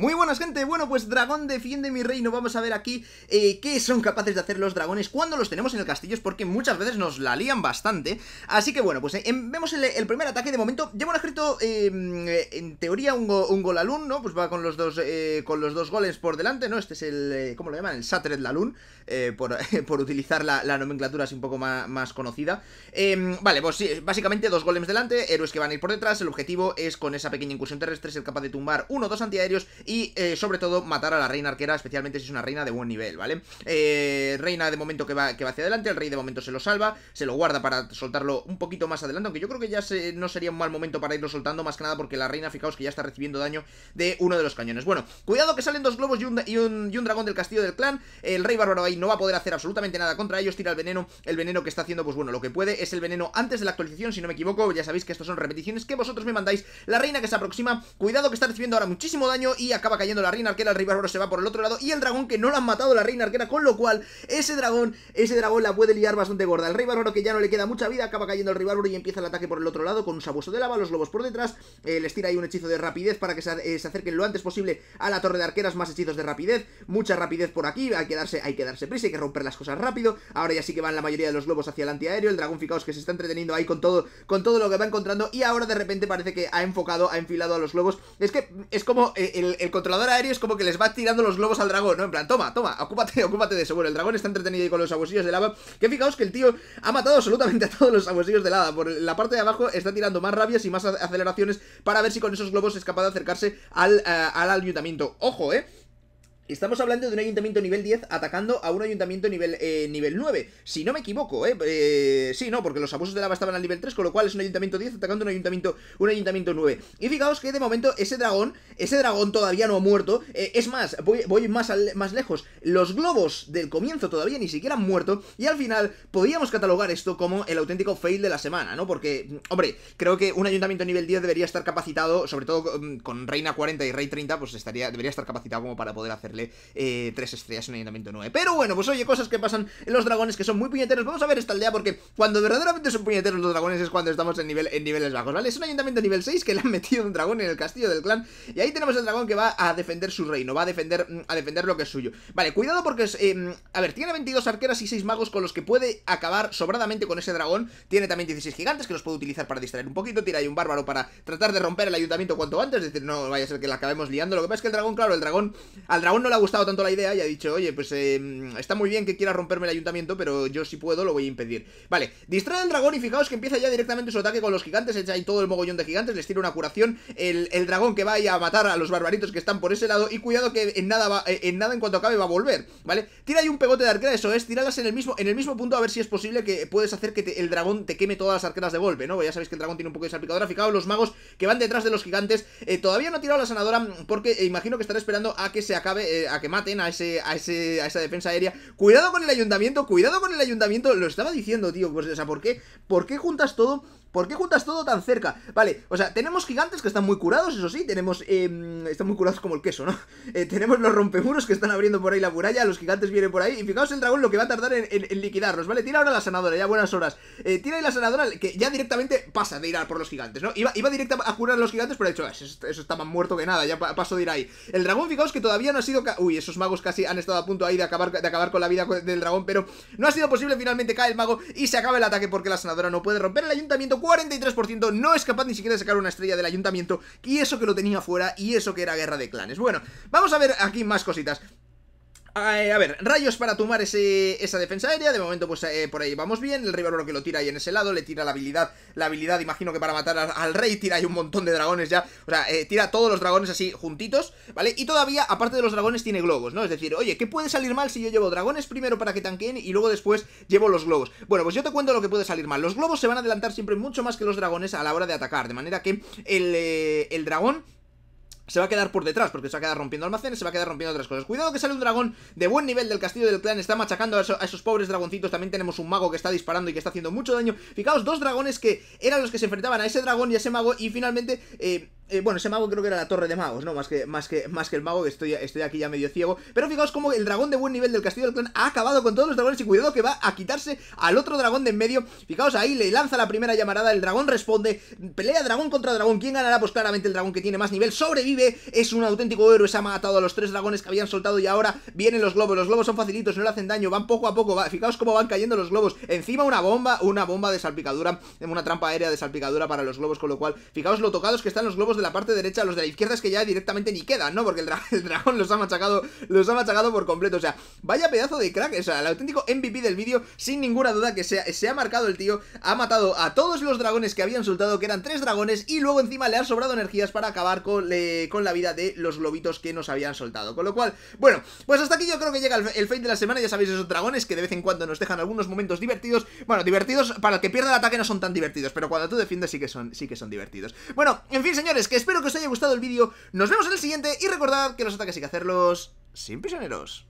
Muy buenas gente, bueno pues dragón defiende mi reino Vamos a ver aquí eh, qué son capaces de hacer los dragones cuando los tenemos en el castillo Es porque muchas veces nos la lían bastante Así que bueno, pues eh, vemos el, primer ataque de momento Lleva un ejército, eh, en teoría un, gol golalun, ¿no? Pues va con los dos con los dos golems por delante, ¿no? Este es el, ¿cómo lo llaman? El Satred Lalun por, por, utilizar la, nomenclatura así un poco más, más conocida em, Vale, pues sí, básicamente dos golems delante, héroes que van a ir por detrás El objetivo es con esa pequeña incursión terrestre ser capaz de tumbar uno o dos antiaéreos y eh, sobre todo matar a la reina arquera, especialmente si es una reina de buen nivel, ¿vale? Eh, reina de momento que va, que va hacia adelante, el rey de momento se lo salva, se lo guarda para soltarlo un poquito más adelante, aunque yo creo que ya no sería un mal momento para irlo soltando, más que nada porque la reina, fijaos que ya está recibiendo daño de uno de los cañones. Bueno, cuidado que salen dos globos y un, dragón del castillo del clan, el rey bárbaro ahí no va a poder hacer absolutamente nada contra ellos, tira el veneno, el veneno que está haciendo, pues bueno, lo que puede es el veneno antes de la actualización, si no me equivoco, ya sabéis que estos son repeticiones que vosotros me mandáis, la reina que se aproxima, cuidado que está recibiendo ahora muchísimo daño y acaba cayendo la reina arquera, el rival se va por el otro lado y el dragón que no la han matado la reina arquera, con lo cual ese dragón, ese dragón la puede liar bastante gorda. El rival que ya no le queda mucha vida, acaba cayendo el rival y empieza el ataque por el otro lado con un sabueso de lava, los lobos por detrás, eh, les tira ahí un hechizo de rapidez para que eh, se, acerquen lo antes posible a la torre de arqueras, más hechizos de rapidez, mucha rapidez por aquí, hay que darse, hay que darse prisa, hay que romper las cosas rápido. Ahora ya sí que van la mayoría de los lobos hacia el antiaéreo, el dragón fijaos que se está entreteniendo ahí con todo, con todo lo que va encontrando y ahora de repente parece que ha enfocado, ha enfilado a los lobos. Es que es como eh, el controlador aéreo es como que les va tirando los globos al dragón, ¿no? En plan, toma, toma, ocúpate, ocúpate de eso. Bueno, el dragón está entretenido ahí con los abusillos de lava. Que fijaos que el tío ha matado absolutamente a todos los abusillos de lava. Por la parte de abajo está tirando más rabias y más aceleraciones para ver si con esos globos es capaz de acercarse al eh, ayuntamiento. Ojo, ¿eh? Estamos hablando de un ayuntamiento nivel 10 atacando a un ayuntamiento nivel, eh, nivel 9. Si no me equivoco, ¿eh? ¿eh? Sí, no, porque los abusos de lava estaban al nivel 3, con lo cual es un ayuntamiento 10 atacando un ayuntamiento, un ayuntamiento 9. Y fijaos que de momento ese dragón, ese dragón todavía no ha muerto. Eh, es más, voy, más, más lejos. Los globos del comienzo todavía ni siquiera han muerto. Y al final podríamos catalogar esto como el auténtico fail de la semana, ¿no? Porque, mm, hombre, creo que un ayuntamiento nivel 10 debería estar capacitado, sobre todo mm, con Reina 40 y Rey 30, pues estaría, debería estar capacitado como para poder hacerle eh, tres estrellas en Ayuntamiento 9. Pero bueno, pues oye, cosas que pasan en los dragones que son muy puñeteros. Vamos a ver esta aldea porque cuando verdaderamente son puñeteros los dragones es cuando estamos en, nivel, en niveles bajos, ¿vale? Es un ayuntamiento nivel 6 que le han metido un dragón en el castillo del clan. Y ahí tenemos el dragón que va a defender su reino, va a defender, mm, a defender lo que es suyo. Vale, cuidado porque es. Em, a ver, tiene 22 arqueras y 6 magos con los que puede acabar sobradamente con ese dragón. Tiene también 16 gigantes que los puede utilizar para distraer un poquito. Tira ahí un bárbaro para tratar de romper el ayuntamiento cuanto antes. Es decir, no vaya a ser que la acabemos liando. Lo que pasa es que el dragón, claro, el dragón. Al dragón no le ha gustado tanto la idea y ha dicho, oye, pues em, está muy bien que quiera romperme el ayuntamiento, pero yo si puedo lo voy a impedir. Vale, distrae al dragón y fijaos que empieza ya directamente su ataque con los gigantes, echa ahí todo el mogollón de gigantes, les tira una curación, el, dragón que va a matar a los barbaritos que están por ese lado y cuidado que en nada, eh, en nada en cuanto acabe va a volver, ¿vale? Tira ahí un pegote de arquera, eso es, tíralas en el mismo, en el mismo punto a ver si es posible que puedes hacer que el dragón te queme todas las arqueras de golpe, ¿no? Pues ya sabéis que el dragón tiene un poco de salpicadora, fijaos los magos que van detrás de los gigantes, eh, todavía no ha tirado la sanadora porque eh, imagino que están esperando a que se acabe eh, a que maten a ese, a ese, a esa defensa aérea. Cuidado con el ayuntamiento, cuidado con el ayuntamiento. Lo estaba diciendo, tío. Pues, o sea, ¿por qué? ¿Por qué juntas todo ¿Por qué juntas todo tan cerca? Vale, o sea, tenemos gigantes que están muy curados, eso sí, tenemos... Em, están muy curados como el queso, ¿no? Eh, tenemos los rompemuros que están abriendo por ahí la muralla, los gigantes vienen por ahí, y fijaos el dragón lo que va a tardar en, liquidarlos, ¿vale? Tira ahora la sanadora, ya buenas horas. Eh, tira ahí la sanadora, que ya directamente pasa de ir a por los gigantes, ¿no? Iba, iba directa a curar a los gigantes, pero ah, de hecho, eso, está más muerto que nada, ya paso de ir ahí. El dragón, fijaos que todavía no ha sido... Uy, esos magos casi han estado a punto ahí de acabar, de acabar con la vida del dragón, pero no ha sido posible, finalmente cae el mago y se acaba el ataque porque la sanadora no puede romper el ayuntamiento 43% no es capaz ni siquiera de sacar una estrella del ayuntamiento, y eso que lo tenía fuera, y eso que era guerra de clanes. Bueno, vamos a ver aquí más cositas. Eh, a ver, rayos para tomar ese, esa defensa aérea. De momento, pues eh, por ahí vamos bien. El lo que lo tira ahí en ese lado, le tira la habilidad. La habilidad, imagino que para matar al, rey, tira ahí un montón de dragones ya. O sea, eh, tira todos los dragones así juntitos, ¿vale? Y todavía, aparte de los dragones, tiene globos, ¿no? Es decir, oye, ¿qué puede salir mal si yo llevo dragones primero para que tanqueen y luego después llevo los globos? Bueno, pues yo te cuento lo que puede salir mal. Los globos se van a adelantar siempre mucho más que los dragones a la hora de atacar. De manera que el, el dragón se va a quedar por detrás, porque se va a quedar rompiendo almacenes, se va a quedar rompiendo otras cosas. Cuidado que sale un dragón de buen nivel del castillo del clan, está machacando a, esos pobres dragoncitos, también tenemos un mago que está disparando y que está haciendo mucho daño. Fijaos, dos dragones que eran los que se enfrentaban a ese dragón y a ese mago, y finalmente... Eh, eh, bueno, ese mago creo que era la torre de magos, ¿no? Más que, más que, más que el mago, que estoy, estoy aquí ya medio ciego. Pero fijaos cómo el dragón de buen nivel del castillo del clan ha acabado con todos los dragones y cuidado que va a quitarse al otro dragón de en medio. Fijaos ahí, le lanza la primera llamarada, el dragón responde, pelea dragón contra dragón. ¿Quién ganará? Pues claramente el dragón que tiene más nivel sobrevive, es un auténtico héroe, se ha matado a los tres dragones que habían soltado y ahora vienen los globos. Los globos son facilitos, no le hacen daño, van poco a poco. fijaos cómo van cayendo los globos. Encima una bomba, una bomba de salpicadura, una trampa aérea de salpicadura para los globos, con lo cual, fijaos lo tocados que están los globos la parte derecha, los de la izquierda es que ya directamente ni quedan, ¿no? Porque el, dragón los ha machacado, los ha machacado por completo. O sea, vaya pedazo de crack, o sea, el auténtico MVP del vídeo, sin ninguna duda que se, se ha marcado el tío, ha matado a todos los dragones que habían soltado, que eran tres dragones, y luego encima le ha sobrado energías para acabar con, con la vida de los globitos que nos habían soltado. Con lo cual, bueno, pues hasta aquí yo creo que llega el, el de la semana, ya sabéis, esos dragones que de vez en cuando nos dejan algunos momentos divertidos. Bueno, divertidos, para el que pierda el ataque no son tan divertidos, pero cuando tú defiendes sí que son, sí que son divertidos. Bueno, en fin, señores, espero que os haya gustado el vídeo, nos vemos en el siguiente y recordad que los ataques hay que hacerlos sin prisioneros.